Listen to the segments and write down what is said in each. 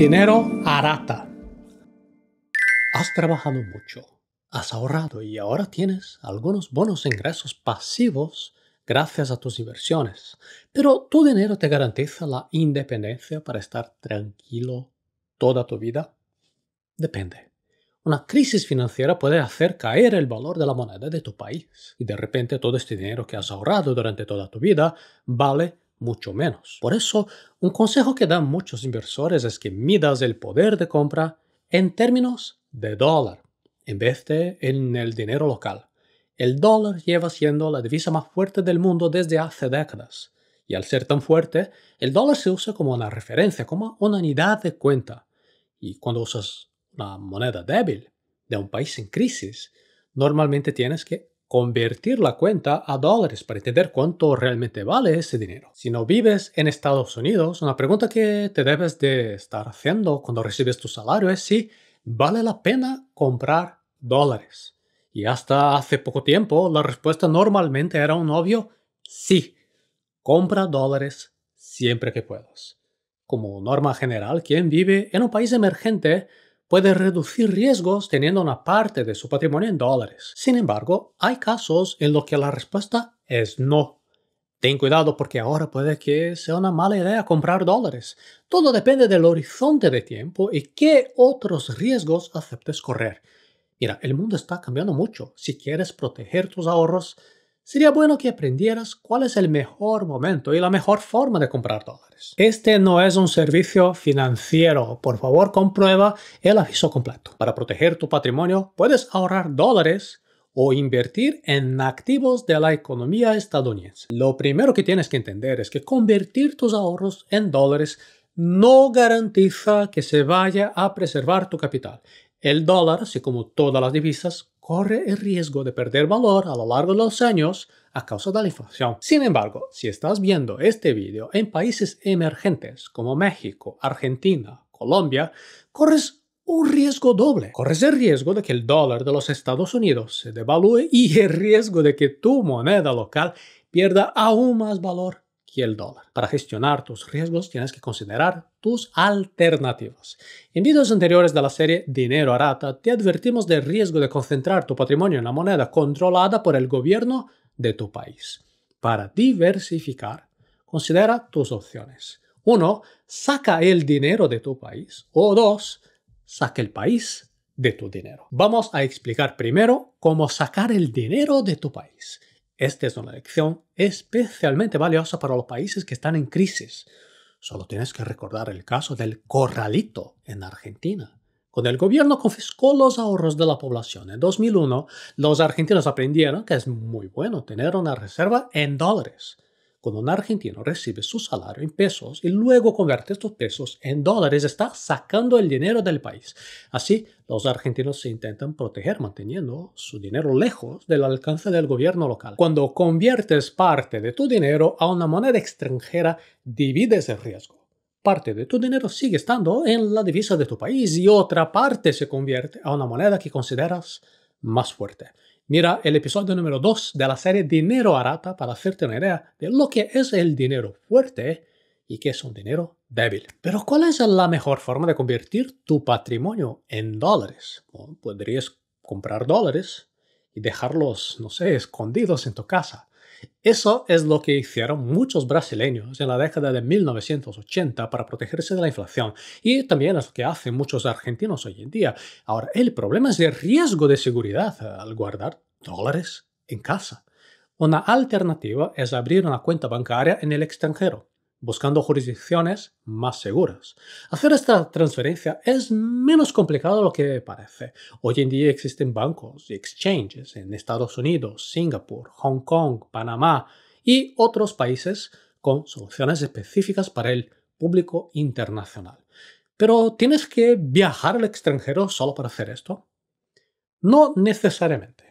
Dinero arata. Has trabajado mucho, has ahorrado y ahora tienes algunos buenos ingresos pasivos gracias a tus inversiones. Pero tu dinero te garantiza la independencia para estar tranquilo toda tu vida? Depende. Una crisis financiera puede hacer caer el valor de la moneda de tu país y de repente todo este dinero que has ahorrado durante toda tu vida vale mucho menos. Por eso, un consejo que dan muchos inversores es que midas el poder de compra en términos de dólar, en vez de en el dinero local. El dólar lleva siendo la divisa más fuerte del mundo desde hace décadas, y al ser tan fuerte, el dólar se usa como una referencia, como una unidad de cuenta. Y cuando usas una moneda débil de un país en crisis, normalmente tienes que convertir la cuenta a dólares para entender cuánto realmente vale ese dinero. Si no vives en Estados Unidos, una pregunta que te debes de estar haciendo cuando recibes tu salario es si vale la pena comprar dólares. Y hasta hace poco tiempo la respuesta normalmente era un obvio sí. Compra dólares siempre que puedas. Como norma general, quien vive en un país emergente puede reducir riesgos teniendo una parte de su patrimonio en dólares. Sin embargo, hay casos en los que la respuesta es no. Ten cuidado porque ahora puede que sea una mala idea comprar dólares. Todo depende del horizonte de tiempo y qué otros riesgos aceptes correr. Mira, el mundo está cambiando mucho. Si quieres proteger tus ahorros, sería bueno que aprendieras cuál es el mejor momento y la mejor forma de comprar dólares. Este no es un servicio financiero. Por favor, comprueba el aviso completo. Para proteger tu patrimonio, puedes ahorrar dólares o invertir en activos de la economía estadounidense. Lo primero que tienes que entender es que convertir tus ahorros en dólares no garantiza que se vaya a preservar tu capital. El dólar, así como todas las divisas, corre el riesgo de perder valor a lo largo de los años a causa de la inflación. Sin embargo, si estás viendo este vídeo en países emergentes como México, Argentina, Colombia, corres un riesgo doble. Corres el riesgo de que el dólar de los Estados Unidos se devalúe y el riesgo de que tu moneda local pierda aún más valor y el dólar. Para gestionar tus riesgos tienes que considerar tus alternativas. En vídeos anteriores de la serie Dinero a te advertimos del riesgo de concentrar tu patrimonio en la moneda controlada por el gobierno de tu país. Para diversificar, considera tus opciones. 1. Saca el dinero de tu país. O 2. Saca el país de tu dinero. Vamos a explicar primero cómo sacar el dinero de tu país. Esta es una lección especialmente valiosa para los países que están en crisis. Solo tienes que recordar el caso del corralito en Argentina. Cuando el gobierno confiscó los ahorros de la población en 2001, los argentinos aprendieron que es muy bueno tener una reserva en dólares. Cuando un argentino recibe su salario en pesos y luego convierte estos pesos en dólares, está sacando el dinero del país. Así, los argentinos se intentan proteger manteniendo su dinero lejos del alcance del gobierno local. Cuando conviertes parte de tu dinero a una moneda extranjera, divides el riesgo parte de tu dinero sigue estando en la divisa de tu país y otra parte se convierte a una moneda que consideras más fuerte. Mira el episodio número 2 de la serie Dinero Arata para hacerte una idea de lo que es el dinero fuerte y qué es un dinero débil. Pero ¿cuál es la mejor forma de convertir tu patrimonio en dólares? podrías comprar dólares y dejarlos, no sé, escondidos en tu casa eso es lo que hicieron muchos brasileños en la década de 1980 para protegerse de la inflación y también es lo que hacen muchos argentinos hoy en día. Ahora, el problema es el riesgo de seguridad al guardar dólares en casa. Una alternativa es abrir una cuenta bancaria en el extranjero buscando jurisdicciones más seguras. Hacer esta transferencia es menos complicado de lo que parece. Hoy en día existen bancos y exchanges en Estados Unidos, Singapur, Hong Kong, Panamá y otros países con soluciones específicas para el público internacional. Pero ¿tienes que viajar al extranjero solo para hacer esto? No necesariamente.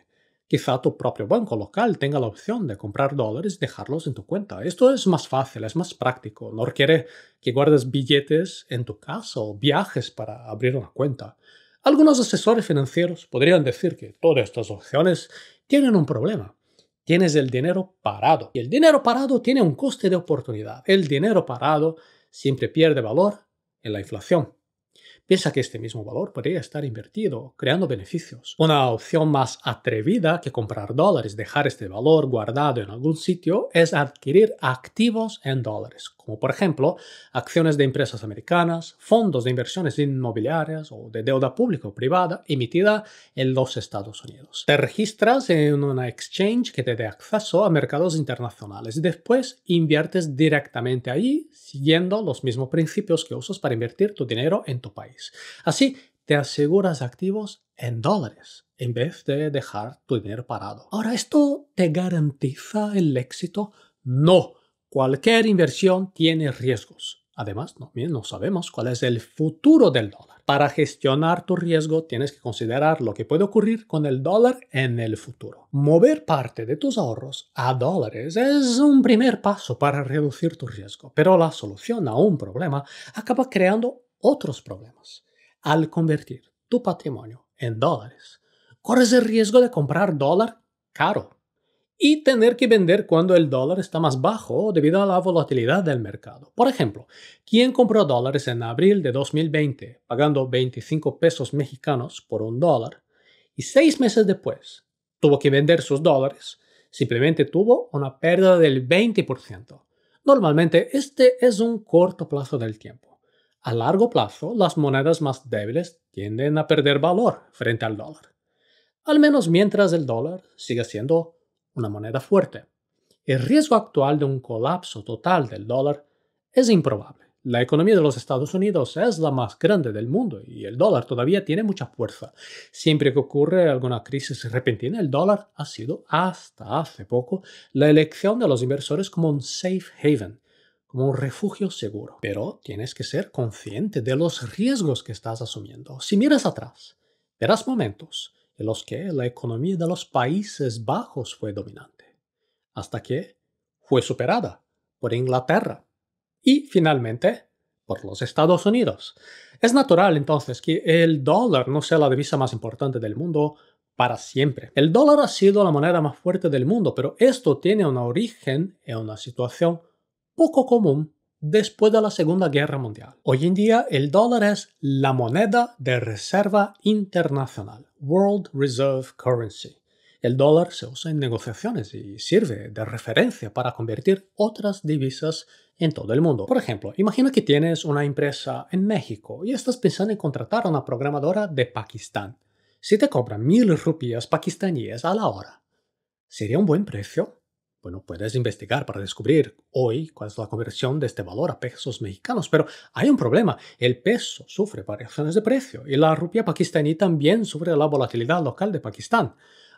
Quizá tu propio banco local tenga la opción de comprar dólares y dejarlos en tu cuenta. Esto es más fácil, es más práctico. No requiere que guardes billetes en tu casa o viajes para abrir una cuenta. Algunos asesores financieros podrían decir que todas estas opciones tienen un problema. Tienes el dinero parado. Y el dinero parado tiene un coste de oportunidad. El dinero parado siempre pierde valor en la inflación piensa que este mismo valor podría estar invertido, creando beneficios. Una opción más atrevida que comprar dólares, dejar este valor guardado en algún sitio, es adquirir activos en dólares, como por ejemplo acciones de empresas americanas, fondos de inversiones inmobiliarias o de deuda pública o privada emitida en los Estados Unidos. Te registras en una exchange que te dé acceso a mercados internacionales y después inviertes directamente allí siguiendo los mismos principios que usas para invertir tu dinero en tu país. Así te aseguras activos en dólares en vez de dejar tu dinero parado. Ahora, ¿esto te garantiza el éxito? No Cualquier inversión tiene riesgos. Además, no, no sabemos cuál es el futuro del dólar. Para gestionar tu riesgo tienes que considerar lo que puede ocurrir con el dólar en el futuro. Mover parte de tus ahorros a dólares es un primer paso para reducir tu riesgo, pero la solución a un problema acaba creando otros problemas. Al convertir tu patrimonio en dólares, corres el riesgo de comprar dólar caro y tener que vender cuando el dólar está más bajo debido a la volatilidad del mercado. Por ejemplo, quien compró dólares en abril de 2020 pagando 25 pesos mexicanos por un dólar y seis meses después tuvo que vender sus dólares, simplemente tuvo una pérdida del 20%. Normalmente este es un corto plazo del tiempo. A largo plazo, las monedas más débiles tienden a perder valor frente al dólar. Al menos mientras el dólar siga siendo una moneda fuerte. El riesgo actual de un colapso total del dólar es improbable. La economía de los Estados Unidos es la más grande del mundo y el dólar todavía tiene mucha fuerza. Siempre que ocurre alguna crisis repentina, el dólar ha sido, hasta hace poco, la elección de los inversores como un safe haven, como un refugio seguro. Pero tienes que ser consciente de los riesgos que estás asumiendo. Si miras atrás, verás momentos los que la economía de los Países Bajos fue dominante, hasta que fue superada por Inglaterra y finalmente por los Estados Unidos. Es natural entonces que el dólar no sea la divisa más importante del mundo para siempre. El dólar ha sido la moneda más fuerte del mundo, pero esto tiene un origen en una situación poco común después de la Segunda Guerra Mundial. Hoy en día el dólar es la moneda de reserva internacional, World Reserve Currency. El dólar se usa en negociaciones y sirve de referencia para convertir otras divisas en todo el mundo. Por ejemplo, imagina que tienes una empresa en México y estás pensando en contratar a una programadora de Pakistán. Si te cobra mil rupias pakistaníes a la hora, ¿sería un buen precio? Bueno, puedes investigar para descubrir hoy cuál es la conversión de este valor a pesos mexicanos, pero hay un problema. El peso sufre variaciones de precio y la rupia pakistaní también sufre la volatilidad local de Pakistán.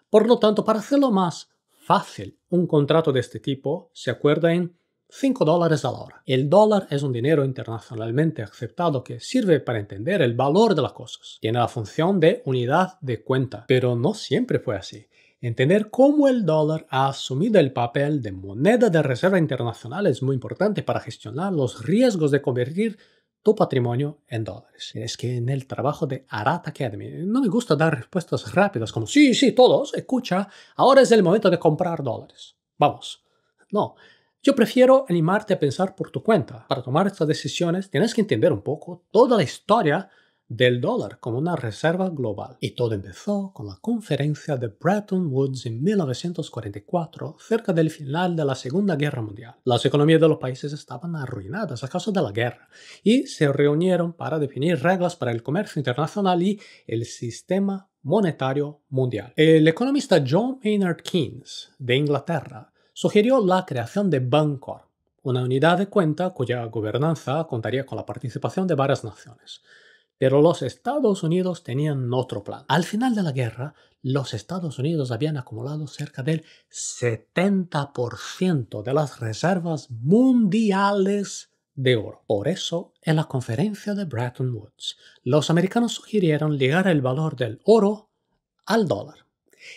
Por lo tanto, para hacerlo más fácil, un contrato de este tipo se acuerda en 5 dólares a la hora. El dólar es un dinero internacionalmente aceptado que sirve para entender el valor de las cosas. Tiene la función de unidad de cuenta, pero no siempre fue así. Entender cómo el dólar ha asumido el papel de moneda de reserva internacional es muy importante para gestionar los riesgos de convertir tu patrimonio en dólares. Es que en el trabajo de Arat Academy no me gusta dar respuestas rápidas como sí, sí, todos, escucha, ahora es el momento de comprar dólares. Vamos. No, yo prefiero animarte a pensar por tu cuenta. Para tomar estas decisiones tienes que entender un poco toda la historia del dólar como una reserva global. Y todo empezó con la conferencia de Bretton Woods en 1944, cerca del final de la Segunda Guerra Mundial. Las economías de los países estaban arruinadas a causa de la guerra y se reunieron para definir reglas para el comercio internacional y el sistema monetario mundial. El economista John Maynard Keynes, de Inglaterra, sugirió la creación de Bancor, una unidad de cuenta cuya gobernanza contaría con la participación de varias naciones. Pero los Estados Unidos tenían otro plan. Al final de la guerra, los Estados Unidos habían acumulado cerca del 70% de las reservas mundiales de oro. Por eso, en la conferencia de Bretton Woods, los americanos sugirieron ligar el valor del oro al dólar.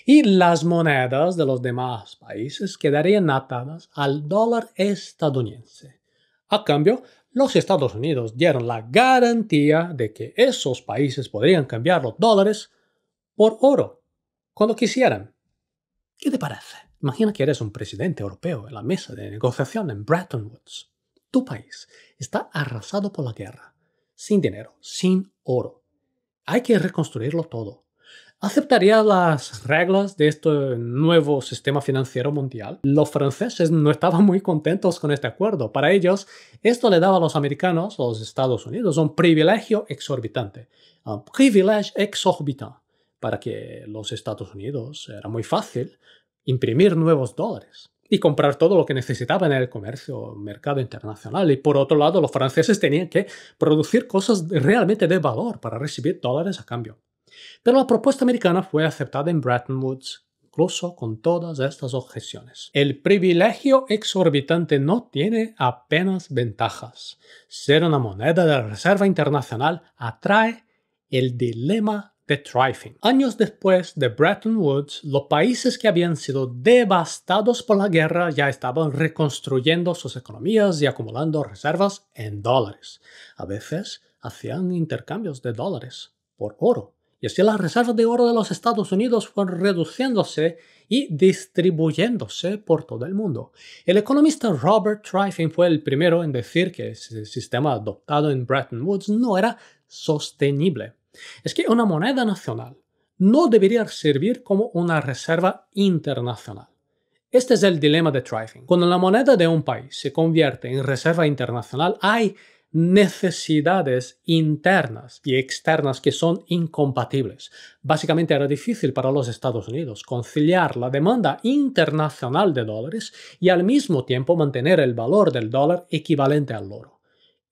Y las monedas de los demás países quedarían atadas al dólar estadounidense. A cambio, los Estados Unidos dieron la garantía de que esos países podrían cambiar los dólares por oro cuando quisieran. ¿Qué te parece? Imagina que eres un presidente europeo en la mesa de negociación en Bretton Woods. Tu país está arrasado por la guerra, sin dinero, sin oro. Hay que reconstruirlo todo. ¿Aceptaría las reglas de este nuevo sistema financiero mundial? Los franceses no estaban muy contentos con este acuerdo. Para ellos, esto le daba a los americanos, los Estados Unidos, un privilegio exorbitante. Un privilegio exorbitante. Para que los Estados Unidos era muy fácil imprimir nuevos dólares y comprar todo lo que necesitaban en el comercio, mercado internacional. Y por otro lado, los franceses tenían que producir cosas realmente de valor para recibir dólares a cambio. Pero la propuesta americana fue aceptada en Bretton Woods, incluso con todas estas objeciones. El privilegio exorbitante no tiene apenas ventajas. Ser una moneda de la Reserva Internacional atrae el dilema de Trifing. Años después de Bretton Woods, los países que habían sido devastados por la guerra ya estaban reconstruyendo sus economías y acumulando reservas en dólares. A veces hacían intercambios de dólares por oro. Y así las reservas de oro de los Estados Unidos fueron reduciéndose y distribuyéndose por todo el mundo. El economista Robert Triffin fue el primero en decir que el sistema adoptado en Bretton Woods no era sostenible. Es que una moneda nacional no debería servir como una reserva internacional. Este es el dilema de Triffin. Cuando la moneda de un país se convierte en reserva internacional, hay necesidades internas y externas que son incompatibles. Básicamente era difícil para los Estados Unidos conciliar la demanda internacional de dólares y al mismo tiempo mantener el valor del dólar equivalente al oro.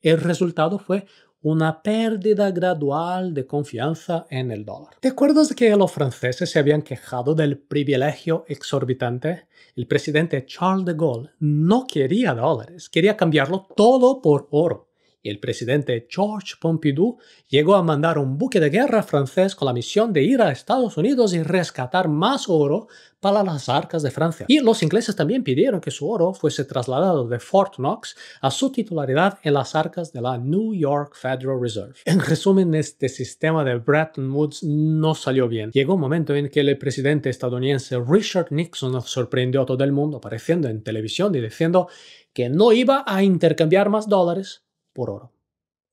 El resultado fue una pérdida gradual de confianza en el dólar. ¿Te acuerdas de que los franceses se habían quejado del privilegio exorbitante? El presidente Charles de Gaulle no quería dólares, quería cambiarlo todo por oro y el presidente George Pompidou llegó a mandar un buque de guerra francés con la misión de ir a Estados Unidos y rescatar más oro para las arcas de Francia. Y los ingleses también pidieron que su oro fuese trasladado de Fort Knox a su titularidad en las arcas de la New York Federal Reserve. En resumen, este sistema de Bretton Woods no salió bien. Llegó un momento en que el presidente estadounidense Richard Nixon sorprendió a todo el mundo apareciendo en televisión y diciendo que no iba a intercambiar más dólares por oro.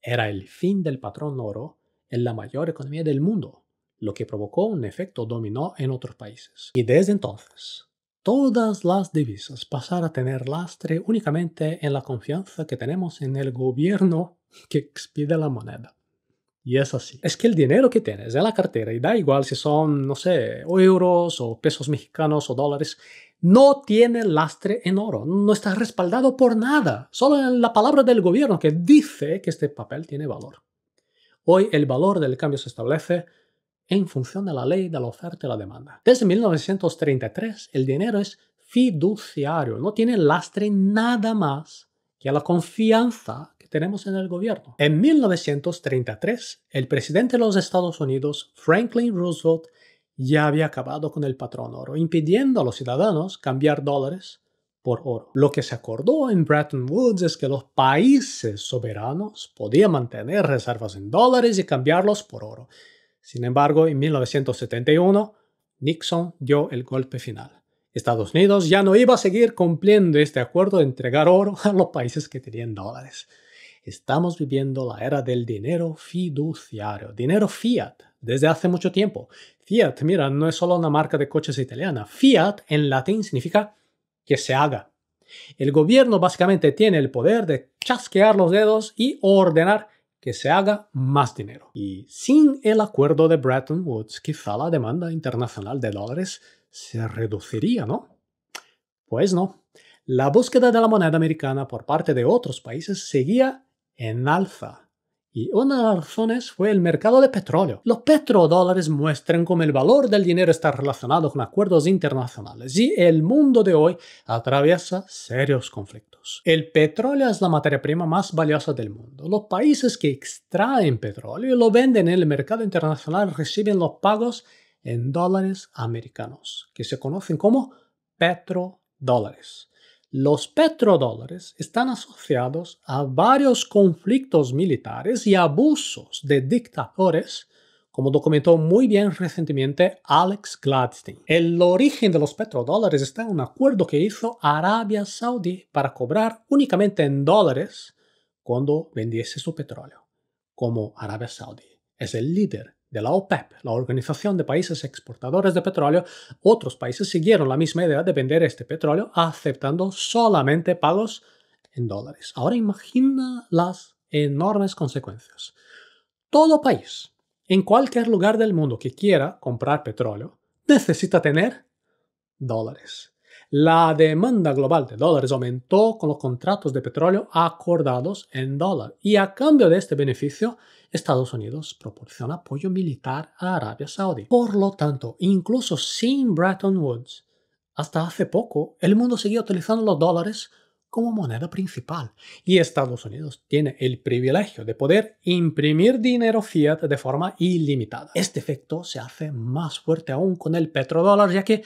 Era el fin del patrón oro en la mayor economía del mundo, lo que provocó un efecto dominó en otros países. Y desde entonces, todas las divisas pasaron a tener lastre únicamente en la confianza que tenemos en el gobierno que expide la moneda. Y es así. Es que el dinero que tienes en la cartera, y da igual si son, no sé, euros o pesos mexicanos o dólares, no tiene lastre en oro, no está respaldado por nada, solo en la palabra del gobierno que dice que este papel tiene valor. Hoy el valor del cambio se establece en función de la ley de la oferta y la demanda. Desde 1933 el dinero es fiduciario, no tiene lastre nada más que la confianza tenemos en el gobierno. En 1933, el presidente de los Estados Unidos, Franklin Roosevelt, ya había acabado con el patrón oro, impidiendo a los ciudadanos cambiar dólares por oro. Lo que se acordó en Bretton Woods es que los países soberanos podían mantener reservas en dólares y cambiarlos por oro. Sin embargo, en 1971, Nixon dio el golpe final. Estados Unidos ya no iba a seguir cumpliendo este acuerdo de entregar oro a los países que tenían dólares. Estamos viviendo la era del dinero fiduciario, dinero fiat, desde hace mucho tiempo. Fiat, mira, no es solo una marca de coches italiana. Fiat en latín significa que se haga. El gobierno básicamente tiene el poder de chasquear los dedos y ordenar que se haga más dinero. Y sin el acuerdo de Bretton Woods, quizá la demanda internacional de dólares se reduciría, ¿no? Pues no. La búsqueda de la moneda americana por parte de otros países seguía en alza. Y una de las razones fue el mercado de petróleo. Los petrodólares muestran cómo el valor del dinero está relacionado con acuerdos internacionales y el mundo de hoy atraviesa serios conflictos. El petróleo es la materia prima más valiosa del mundo. Los países que extraen petróleo y lo venden en el mercado internacional reciben los pagos en dólares americanos, que se conocen como petrodólares. Los petrodólares están asociados a varios conflictos militares y abusos de dictadores, como documentó muy bien recientemente Alex Gladstein. El origen de los petrodólares está en un acuerdo que hizo Arabia Saudí para cobrar únicamente en dólares cuando vendiese su petróleo, como Arabia Saudí es el líder de la OPEP, la Organización de Países Exportadores de Petróleo, otros países siguieron la misma idea de vender este petróleo aceptando solamente pagos en dólares. Ahora imagina las enormes consecuencias. Todo país, en cualquier lugar del mundo que quiera comprar petróleo, necesita tener dólares. La demanda global de dólares aumentó con los contratos de petróleo acordados en dólar y a cambio de este beneficio, Estados Unidos proporciona apoyo militar a Arabia Saudí. Por lo tanto, incluso sin Bretton Woods, hasta hace poco el mundo seguía utilizando los dólares como moneda principal. Y Estados Unidos tiene el privilegio de poder imprimir dinero fiat de forma ilimitada. Este efecto se hace más fuerte aún con el petrodólar, ya que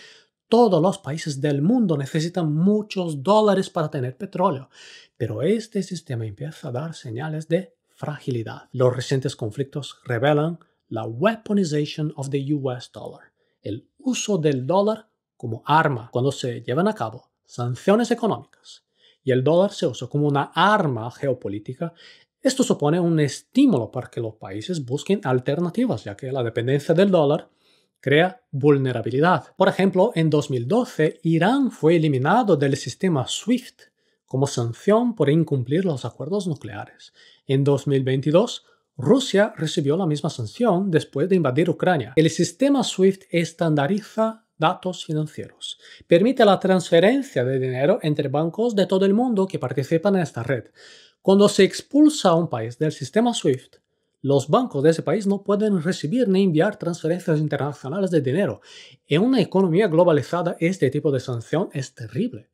todos los países del mundo necesitan muchos dólares para tener petróleo, pero este sistema empieza a dar señales de fragilidad. Los recientes conflictos revelan la weaponization of the US dollar, el uso del dólar como arma cuando se llevan a cabo sanciones económicas y el dólar se usa como una arma geopolítica esto supone un estímulo para que los países busquen alternativas, ya que la dependencia del dólar crea vulnerabilidad. Por ejemplo, en 2012 Irán fue eliminado del sistema SWIFT como sanción por incumplir los acuerdos nucleares. En 2022, Rusia recibió la misma sanción después de invadir Ucrania. El sistema SWIFT estandariza datos financieros. Permite la transferencia de dinero entre bancos de todo el mundo que participan en esta red. Cuando se expulsa a un país del sistema SWIFT, los bancos de ese país no pueden recibir ni enviar transferencias internacionales de dinero. En una economía globalizada este tipo de sanción es terrible.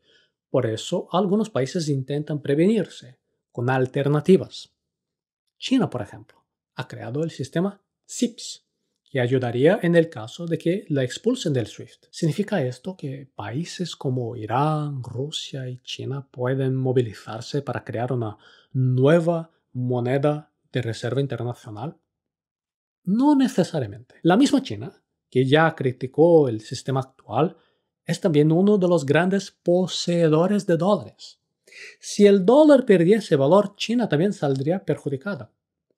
Por eso algunos países intentan prevenirse con alternativas. China, por ejemplo, ha creado el sistema CIPS, que ayudaría en el caso de que la expulsen del SWIFT. ¿Significa esto que países como Irán, Rusia y China pueden movilizarse para crear una nueva moneda de reserva internacional? No necesariamente. La misma China, que ya criticó el sistema actual, es también uno de los grandes poseedores de dólares. Si el dólar perdiese valor, China también saldría perjudicada.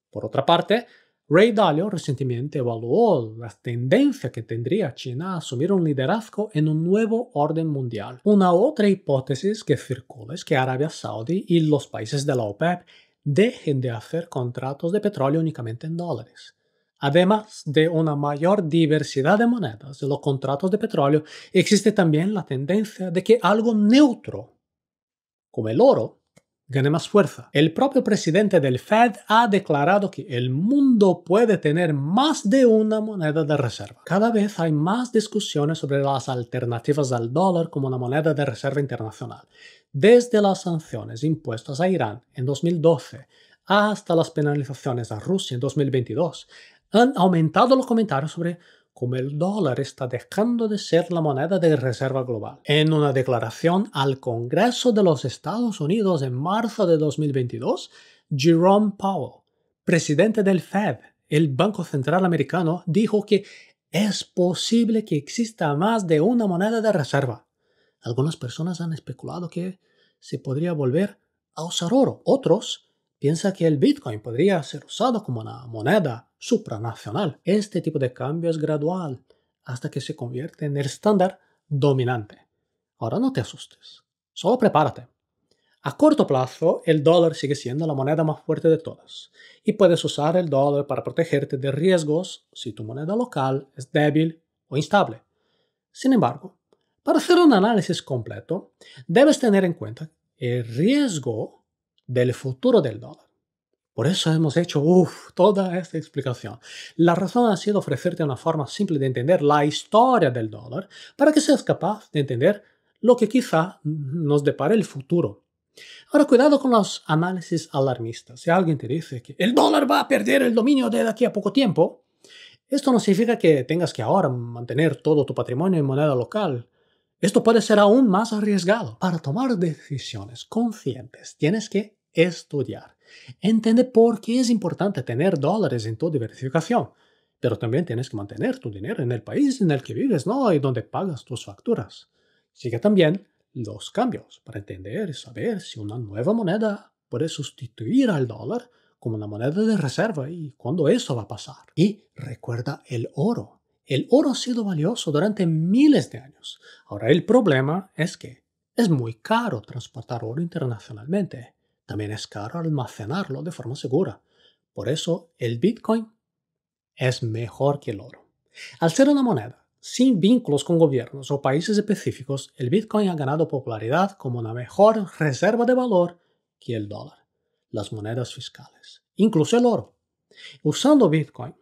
Por otra parte, Ray Dalio recientemente evaluó la tendencia que tendría China a asumir un liderazgo en un nuevo orden mundial. Una otra hipótesis que circula es que Arabia Saudí y los países de la OPEP dejen de hacer contratos de petróleo únicamente en dólares, Además de una mayor diversidad de monedas de los contratos de petróleo, existe también la tendencia de que algo neutro, como el oro, gane más fuerza. El propio presidente del Fed ha declarado que el mundo puede tener más de una moneda de reserva. Cada vez hay más discusiones sobre las alternativas al dólar como una moneda de reserva internacional desde las sanciones impuestas a Irán en 2012 hasta las penalizaciones a Rusia en 2022, han aumentado los comentarios sobre cómo el dólar está dejando de ser la moneda de reserva global. En una declaración al Congreso de los Estados Unidos en marzo de 2022, Jerome Powell, presidente del Fed, el Banco Central Americano, dijo que es posible que exista más de una moneda de reserva. Algunas personas han especulado que se podría volver a usar oro. Otros piensan que el Bitcoin podría ser usado como una moneda supranacional. Este tipo de cambio es gradual hasta que se convierte en el estándar dominante. Ahora no te asustes, solo prepárate. A corto plazo, el dólar sigue siendo la moneda más fuerte de todas y puedes usar el dólar para protegerte de riesgos si tu moneda local es débil o instable. Sin embargo, para hacer un análisis completo, debes tener en cuenta el riesgo del futuro del dólar. Por eso hemos hecho toda esta explicación. La razón ha sido ofrecerte una forma simple de entender la historia del dólar para que seas capaz de entender lo que quizá nos depara el futuro. Ahora, cuidado con los análisis alarmistas. Si alguien te dice que el dólar va a perder el dominio de aquí a poco tiempo, esto no significa que tengas que ahora mantener todo tu patrimonio en moneda local esto puede ser aún más arriesgado. Para tomar decisiones conscientes tienes que estudiar. Entender por qué es importante tener dólares en tu diversificación, pero también tienes que mantener tu dinero en el país en el que vives ¿no? y donde pagas tus facturas. Sigue también los cambios para entender y saber si una nueva moneda puede sustituir al dólar como una moneda de reserva y cuándo eso va a pasar. Y recuerda el oro. El oro ha sido valioso durante miles de años. Ahora el problema es que es muy caro transportar oro internacionalmente. También es caro almacenarlo de forma segura. Por eso el Bitcoin es mejor que el oro. Al ser una moneda sin vínculos con gobiernos o países específicos, el Bitcoin ha ganado popularidad como una mejor reserva de valor que el dólar, las monedas fiscales, incluso el oro. Usando Bitcoin,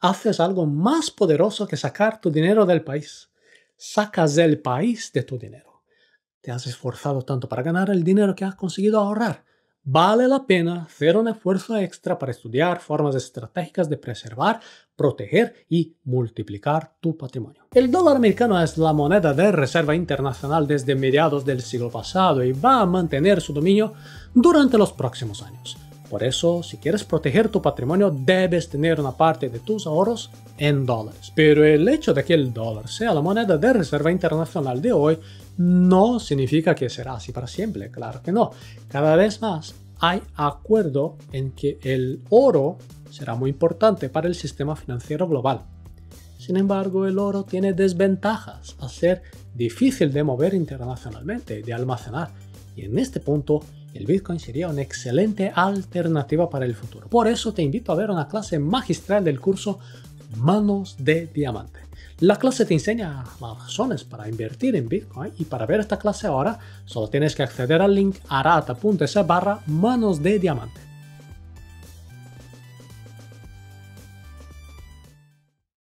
haces algo más poderoso que sacar tu dinero del país. Sacas el país de tu dinero. Te has esforzado tanto para ganar el dinero que has conseguido ahorrar. Vale la pena hacer un esfuerzo extra para estudiar formas estratégicas de preservar, proteger y multiplicar tu patrimonio. El dólar americano es la moneda de reserva internacional desde mediados del siglo pasado y va a mantener su dominio durante los próximos años. Por eso, si quieres proteger tu patrimonio, debes tener una parte de tus ahorros en dólares. Pero el hecho de que el dólar sea la moneda de reserva internacional de hoy no significa que será así para siempre, claro que no. Cada vez más hay acuerdo en que el oro será muy importante para el sistema financiero global. Sin embargo, el oro tiene desventajas al ser difícil de mover internacionalmente, de almacenar, y en este punto el Bitcoin sería una excelente alternativa para el futuro. Por eso te invito a ver una clase magistral del curso Manos de Diamante. La clase te enseña razones para invertir en Bitcoin y para ver esta clase ahora solo tienes que acceder al link arata.es barra manos de diamante.